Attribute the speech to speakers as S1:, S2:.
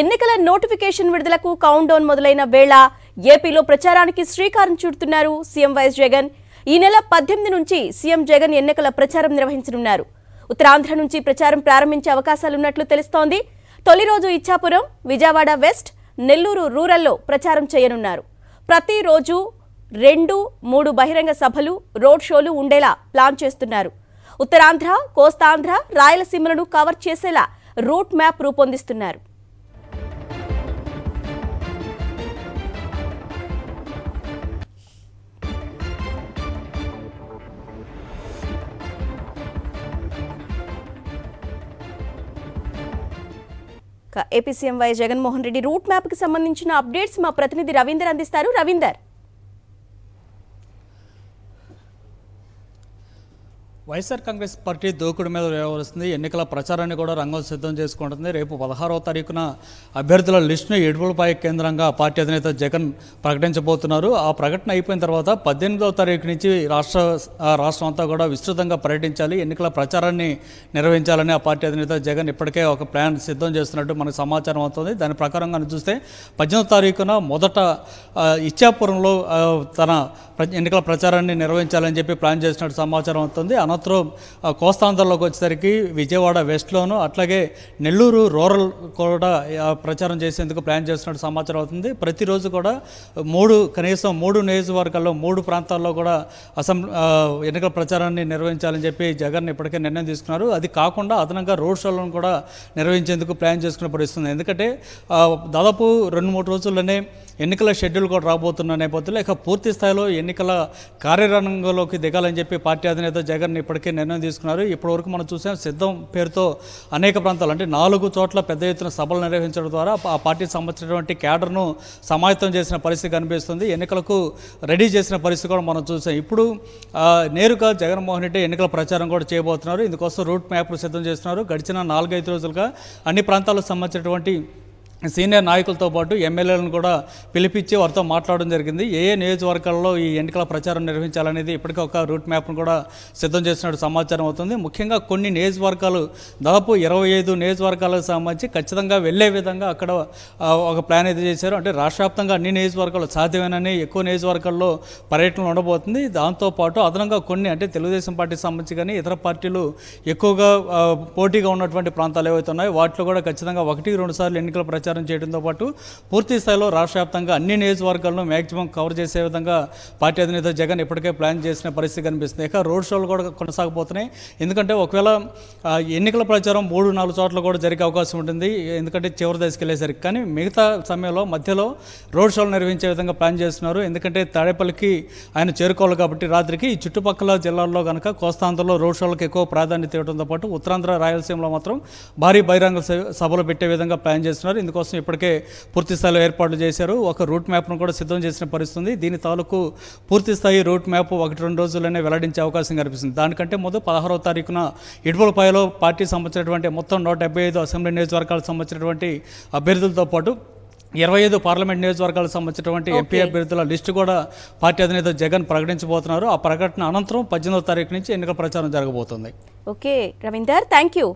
S1: ఎన్నికల నోటిఫికేషన్ విడుదలకు count down మొదలైన వేళ ఏపీలో ప్రచారానికి శ్రీకారం చుడుతున్నారు సీఎం వైఎస్ జగన్ ఈ నెల పద్దెనిమిది నుంచి సీఎం జగన్ ఎన్నికల ప్రచారం నిర్వహించనున్నారు ఉత్తరాంధ్ర నుంచి ప్రచారం ప్రారంభించే అవకాశాలున్నట్లు తెలుస్తోంది తొలి రోజు ఇచ్చాపురం విజయవాడ వెస్ట్ నెల్లూరు రూరల్లో ప్రచారం చేయనున్నారు ప్రతిరోజు రెండు మూడు బహిరంగ సభలు రోడ్ షోలు ఉండేలా ప్లాన్ చేస్తున్నారు ఉత్తరాంధ్ర కోస్తాంధ్ర రాయలసీమలను కవర్ చేసేలా రూట్ మ్యాప్ రూపొందిస్తున్నారు AP CM Y Jaganmohan Reddy route map కి సంబంధించిన అప్డేట్స్ మా ప్రతినిధి రవీందర్ అందిస్తారు రవీందర్
S2: వైఎస్ఆర్ కాంగ్రెస్ పార్టీ దూకుడు మీద వ్యవహరిస్తుంది ఎన్నికల ప్రచారాన్ని కూడా రంగం సిద్ధం చేసుకుంటుంది రేపు పదహారవ తారీఖున అభ్యర్థుల లిస్టును ఎడుపులపాయ కేంద్రంగా పార్టీ అధినేత జగన్ ప్రకటించబోతున్నారు ఆ ప్రకటన అయిపోయిన తర్వాత పద్దెనిమిదవ తారీఖు నుంచి రాష్ట్ర రాష్ట్రం అంతా కూడా విస్తృతంగా పర్యటించాలి ఎన్నికల ప్రచారాన్ని నిర్వహించాలని ఆ పార్టీ అధినేత జగన్ ఇప్పటికే ఒక ప్లాన్ సిద్ధం చేస్తున్నట్టు మనకు సమాచారం అవుతుంది దాని ప్రకారంగా చూస్తే పద్దెనిమిదవ తారీఖున మొదట ఇచ్చాపురంలో తన ఎన్నికల ప్రచారాన్ని నిర్వహించాలని చెప్పి ప్లాన్ చేసినట్టు సమాచారం అవుతుంది అనంతరం కోస్తాంధ్రలోకి వచ్చేసరికి విజయవాడ వెస్ట్లోను అట్లాగే నెల్లూరు రూరల్ కూడా ప్రచారం చేసేందుకు ప్లాన్ చేస్తున్నట్టు సమాచారం అవుతుంది ప్రతిరోజు కూడా మూడు కనీసం మూడు నియోజకవర్గాల్లో మూడు ప్రాంతాల్లో కూడా అసెంబ్లీ ఎన్నికల ప్రచారాన్ని నిర్వహించాలని చెప్పి జగన్ ఇప్పటికే నిర్ణయం తీసుకున్నారు అది కాకుండా అదనంగా రోడ్ షోలను కూడా నిర్వహించేందుకు ప్లాన్ చేసుకునే పరిస్థితుంది ఎందుకంటే దాదాపు రెండు మూడు రోజుల్లోనే ఎన్నికల షెడ్యూల్ కూడా రాబోతున్న నేపథ్యంలో ఇక పూర్తి స్థాయిలో ఎన్ని ఎన్నికల కార్యరంగంలోకి దిగాలని చెప్పి పార్టీ అధినేత జగన్ ఇప్పటికే నిర్ణయం తీసుకున్నారు ఇప్పటివరకు మనం చూసాం సిద్ధం పేరుతో అనేక ప్రాంతాలు అంటే నాలుగు చోట్ల పెద్ద ఎత్తున సభలు నిర్వహించడం ద్వారా ఆ పార్టీకి సంబంధించినటువంటి క్యాడర్ను సమాయత్తం చేసిన పరిస్థితి కనిపిస్తుంది ఎన్నికలకు రెడీ చేసిన పరిస్థితి కూడా మనం చూసాం ఇప్పుడు నేరుగా జగన్మోహన్ రెడ్డి ఎన్నికల ప్రచారం కూడా చేయబోతున్నారు ఇందుకోసం రూట్ మ్యాప్లు సిద్ధం చేస్తున్నారు గడిచిన నాలుగైదు రోజులుగా అన్ని ప్రాంతాలకు సంబంధించినటువంటి సీనియర్ నాయకులతో పాటు ఎమ్మెల్యేలను కూడా పిలిపించి వారితో మాట్లాడడం జరిగింది ఏ ఏ నియోజకవర్గాల్లో ఈ ఎన్నికల ప్రచారం నిర్వహించాలనేది ఇప్పటికే ఒక రూట్ మ్యాప్ను కూడా సిద్ధం చేసినట్టు సమాచారం అవుతుంది ముఖ్యంగా కొన్ని నియోజకవర్గాలు దాదాపు ఇరవై ఐదు నియోజకవర్గాలకు సంబంధించి ఖచ్చితంగా వెళ్లే విధంగా అక్కడ ఒక ప్లాన్ అయితే చేశారు అంటే రాష్ట్ర వ్యాప్తంగా అన్ని నియోజకవర్గాలు సాధ్యమేనని ఎక్కువ నియోజకవర్గాల్లో పర్యటనలు ఉండబోతుంది దాంతోపాటు అదనంగా కొన్ని అంటే తెలుగుదేశం పార్టీకి సంబంధించి కానీ ఇతర పార్టీలు ఎక్కువగా పోటీగా ఉన్నటువంటి ప్రాంతాలు ఏవైతే ఉన్నాయో వాటిలో కూడా ఖచ్చితంగా ఒకటి రెండు సార్లు ఎన్నికల ప్రచారం ప్రచారం చేయడంతో పాటు పూర్తి స్థాయిలో రాష్ట్ర వ్యాప్తంగా అన్ని నియోజకవర్గాలను మ్యాక్సిమం కవర్ చేసే విధంగా పార్టీ అధినేత జగన్ ఇప్పటికే ప్లాన్ చేసిన పరిస్థితి కనిపిస్తుంది ఇక రోడ్ షోలు కూడా కొనసాగబోతున్నాయి ఎందుకంటే ఒకవేళ ఎన్నికల ప్రచారం మూడు నాలుగు చోట్ల కూడా జరిగే అవకాశం ఉంటుంది ఎందుకంటే చివరి దశకి వెళ్ళేసరికి కానీ మిగతా సమయంలో మధ్యలో రోడ్ షోలు నిర్వహించే విధంగా ప్లాన్ చేస్తున్నారు ఎందుకంటే తాడేపల్లికి ఆయన చేరుకోవాలి కాబట్టి రాత్రికి ఈ చుట్టుపక్కల జిల్లాల్లో కనుక కోస్తాంధ్రలో రోడ్ షోలకు ఎక్కువ ప్రాధాన్యత ఇవ్వడంతో పాటు ఉత్తరాంధ్ర రాయలసీమలో మాత్రం భారీ బహిరంగ సభలు పెట్టే విధంగా ప్లాన్ చేస్తున్నారు ఇందుకోసం కోసం ఇప్పటికే పూర్తి స్థాయిలో ఏర్పాట్లు చేశారు ఒక రూట్ మ్యాప్ను కూడా సిద్ధం చేసిన పరిస్థితుంది దీని తాలూకు పూర్తి స్థాయి రూట్ మ్యాప్ ఒకటి రెండు రోజుల్లోనే వెల్లడించే అవకాశం కనిపిస్తుంది దానికంటే ముందు పదహారవ తారీఖున ఇడుపులపాయలో పార్టీ సంబంధించినటువంటి మొత్తం నూట డెబ్బై ఐదు అసెంబ్లీ నియోజకవర్గాలకు సంబంధించినటువంటి అభ్యర్థులతో పాటు ఇరవై ఐదు పార్లమెంట్ నియోజకవర్గాలకు సంబంధించినటువంటి ఎంపీ అభ్యర్థుల లిస్టు కూడా పార్టీ అధినేత జగన్ ప్రకటించబోతున్నారు ఆ ప్రకటన అనంతరం పద్దెనిమిదవ తారీఖు నుంచి ఎన్నికల ప్రచారం జరగబోతుంది
S1: ఓకే రవీందర్ థ్యాంక్ యూ